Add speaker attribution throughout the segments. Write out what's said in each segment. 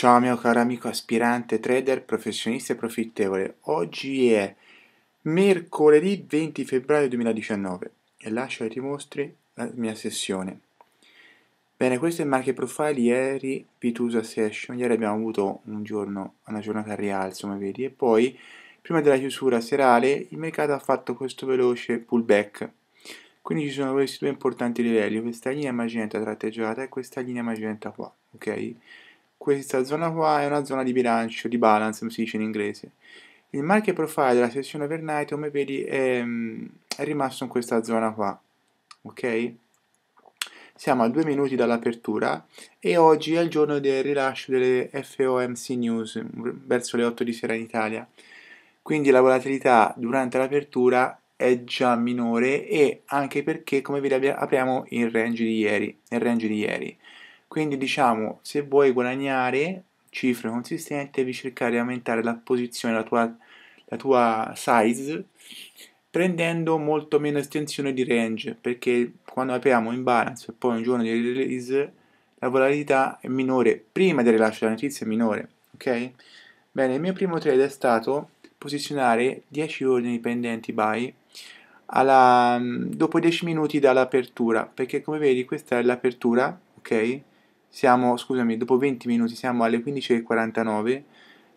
Speaker 1: Ciao mio caro amico aspirante trader, professionista e profittevole. Oggi è mercoledì 20 febbraio 2019 e lascio che ti mostri la mia sessione. Bene, questo è il Market Profile, ieri Pitusa Session, ieri abbiamo avuto un giorno, una giornata a rialzo come vedi e poi prima della chiusura serale il mercato ha fatto questo veloce pullback quindi ci sono questi due importanti livelli, questa linea magenta tratteggiata e questa linea magenta qua, ok? questa zona qua è una zona di bilancio, di balance, come si dice in inglese. Il market profile della sessione overnight, come vedi, è, mm, è rimasto in questa zona qua, ok? Siamo a due minuti dall'apertura e oggi è il giorno del rilascio delle FOMC News verso le 8 di sera in Italia. Quindi la volatilità durante l'apertura è già minore e anche perché, come vedi, apriamo il range di ieri. Il range di ieri quindi diciamo, se vuoi guadagnare cifre consistenti, devi cercare di aumentare la posizione, la tua, la tua size, prendendo molto meno estensione di range, perché quando apriamo in balance e poi un giorno di release, la volatilità è minore, prima del rilascio della notizia è minore, ok? Bene, il mio primo trade è stato posizionare 10 ordini pendenti buy alla, dopo 10 minuti dall'apertura, perché come vedi questa è l'apertura, ok? Siamo, scusami, dopo 20 minuti siamo alle 15.49,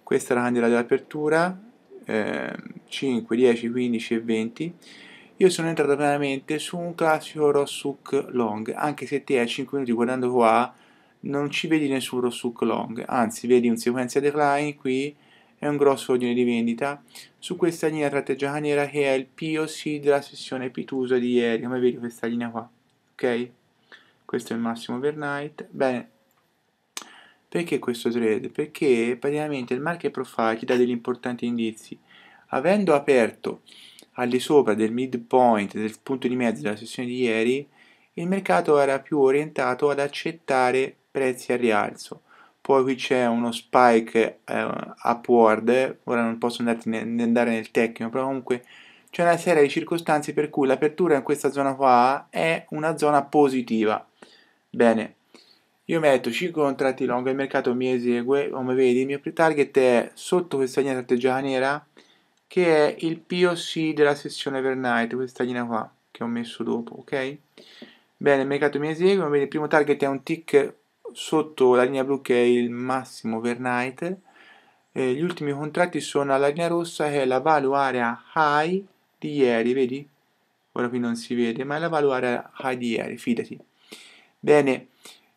Speaker 1: questa è la candela dell'apertura, eh, 5, 10, 15 e 20. Io sono entrato veramente su un classico Rossook Long, anche se te a 5 minuti guardando qua non ci vedi nessun Rossook Long, anzi vedi un sequenza decline qui, è un grosso ordine di vendita su questa linea tratteggiata nera che è il POC della sessione pitusa di ieri, come vedi questa linea qua, ok? questo è il massimo overnight bene perché questo trade? perché praticamente il market profile ti dà degli importanti indizi avendo aperto al di sopra del midpoint del punto di mezzo della sessione di ieri il mercato era più orientato ad accettare prezzi a rialzo poi qui c'è uno spike eh, upward ora non posso andare nel tecnico però comunque c'è una serie di circostanze per cui l'apertura in questa zona qua è una zona positiva Bene, io metto 5 contratti long, il mercato mi esegue, come vedi il mio target è sotto questa linea tratteggiata nera che è il POC della sessione overnight, questa linea qua che ho messo dopo, ok? Bene, il mercato mi esegue, come vedi il primo target è un tick sotto la linea blu che è il massimo overnight, eh, gli ultimi contratti sono alla linea rossa che è la value area high di ieri, vedi? Ora qui non si vede, ma è la value area high di ieri, fidati. Bene,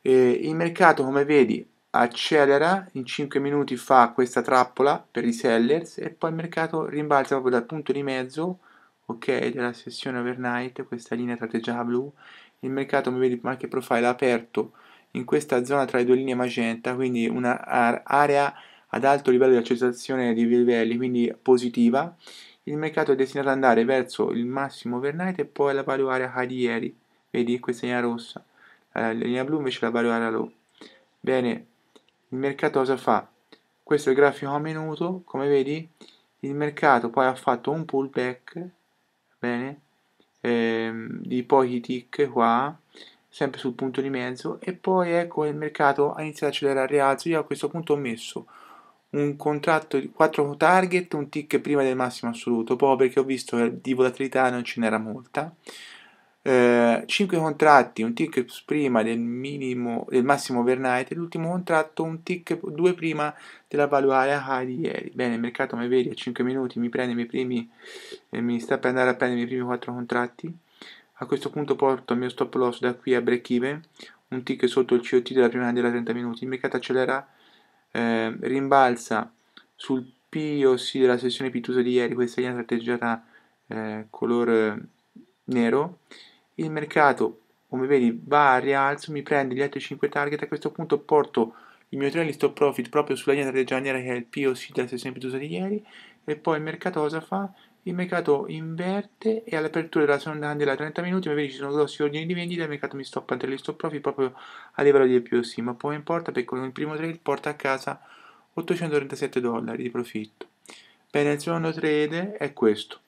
Speaker 1: eh, il mercato come vedi accelera, in 5 minuti fa questa trappola per i sellers e poi il mercato rimbalza proprio dal punto di mezzo, ok, della sessione overnight, questa linea tratteggiata blu, il mercato come vedi anche profile aperto in questa zona tra le due linee magenta, quindi un'area ad alto livello di accettazione di livelli, quindi positiva, il mercato è destinato ad andare verso il massimo overnight e poi la value area high di ieri, vedi questa linea rossa la linea blu invece la variò alla low bene il mercato cosa fa questo è il grafico a minuto come vedi il mercato poi ha fatto un pullback bene ehm, di pochi tick qua sempre sul punto di mezzo e poi ecco il mercato ha iniziato ad accelerare al rialzo io a questo punto ho messo un contratto di 4 target un tick prima del massimo assoluto proprio perché ho visto che di volatilità non ce n'era molta 5 eh, contratti, un tick prima del, minimo, del massimo overnight e l'ultimo contratto un tick 2 prima della value area high di ieri. Bene, il mercato mi vede a 5 minuti, mi prende i miei primi, e eh, mi sta per andare a prendere i primi 4 contratti. A questo punto porto il mio stop loss da qui a break even, un tick sotto il COT della prima della 30 minuti. Il mercato accelera, eh, rimbalza sul POC della sessione pittosa di ieri, questa è una tratteggiata eh, color eh, nero il mercato come vedi va a rialzo mi prende gli altri 5 target a questo punto porto il mio trailing stop profit proprio sulla linea traggianiera che è il POC della sessione piuttosto di ieri e poi il mercato cosa fa? Il mercato inverte e all'apertura della seconda candela 30 minuti, ma vedi ci sono grossi ordini di vendita, il mercato mi stoppa il trailing stop profit proprio a livello del POC, ma poi importa perché con il primo trade porta a casa 837 dollari di profitto. Bene, il secondo trade è questo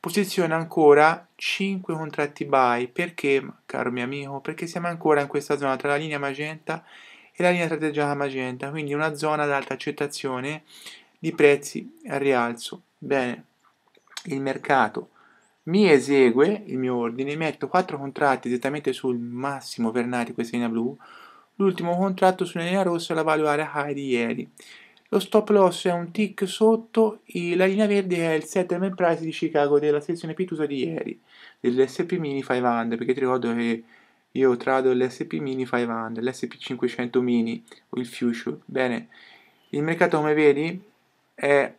Speaker 1: posizione ancora 5 contratti buy perché caro mio amico perché siamo ancora in questa zona tra la linea magenta e la linea strategica magenta quindi una zona ad alta accettazione di prezzi al rialzo bene il mercato mi esegue il mio ordine metto 4 contratti esattamente sul massimo vernati questa linea blu l'ultimo contratto sulla linea rossa la valuare area high di ieri lo stop loss è un tick sotto, la linea verde è il 7 price di Chicago della sezione Pitusa di ieri, dell'SP Mini 500, perché ti ricordo che io trado l'SP Mini 500, l'SP 500 Mini o il Future. Bene, il mercato come vedi è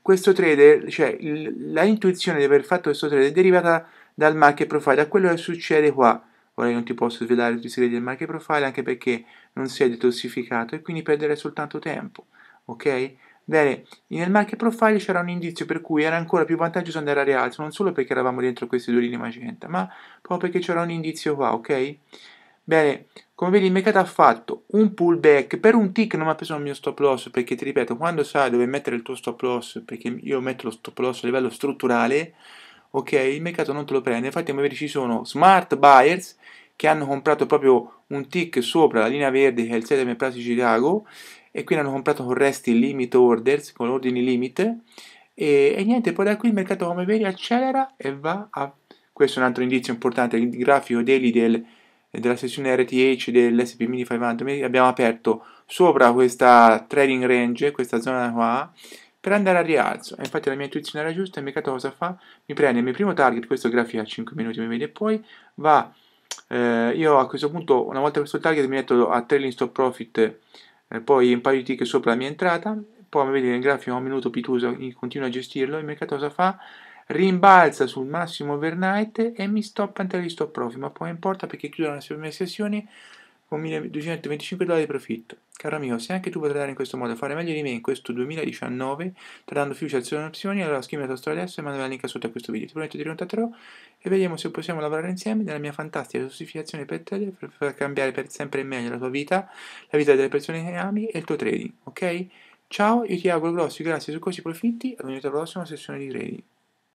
Speaker 1: questo trader, cioè la intuizione di aver fatto questo trader è derivata dal market profile, da quello che succede qua. Ora io non ti posso svelare tutti i segreti del market profile anche perché non si è detossificato e quindi perderei soltanto tempo ok? Bene, nel market profile c'era un indizio per cui era ancora più vantaggioso andare a rialzo, non solo perché eravamo dentro queste due linee magenta, ma proprio perché c'era un indizio qua, ok? Bene, come vedi il mercato ha fatto un pullback, per un tick non mi ha preso il mio stop loss, perché ti ripeto, quando sai dove mettere il tuo stop loss, perché io metto lo stop loss a livello strutturale, ok, il mercato non te lo prende, infatti come vedi ci sono smart buyers che hanno comprato proprio un tick sopra la linea verde che è il 7 del Chicago e quindi hanno comprato con resti limit orders, con ordini limit e, e niente, poi da qui il mercato come vedi accelera e va a... Questo è un altro indizio importante, il grafico daily del, della sessione RTH dell'SP Mini 500, abbiamo aperto sopra questa trading range, questa zona qua, per andare al rialzo. E infatti la mia intuizione era giusta, il mercato cosa fa? Mi prende il mio primo target, questo grafico a 5 minuti, mi vede, e poi va... Eh, io a questo punto, una volta questo target, mi metto a trailing stop profit eh, poi un paio di tick sopra la mia entrata, poi vedete il grafico a un minuto Pituso continua a gestirlo, il mercato cosa fa? Rimbalza sul massimo overnight e mi stoppa in di stop profit, ma poi importa perché chiudono le mie sessioni con 1225 dollari di profitto. Caro mio, se anche tu potrai andare in questo modo, a fare meglio di me in questo 2019, tradando fiducia azioni e opzioni, allora scrivi la tua storia adesso e mandami la link sotto a questo video. Ti prometto di ricontatterò e vediamo se possiamo lavorare insieme nella mia fantastica giustificazione per te per far cambiare per sempre e meglio la tua vita, la vita delle persone che ami e il tuo trading, ok? Ciao, io ti auguro grossi grazie su questi profitti, ad ogni prossima sessione di trading.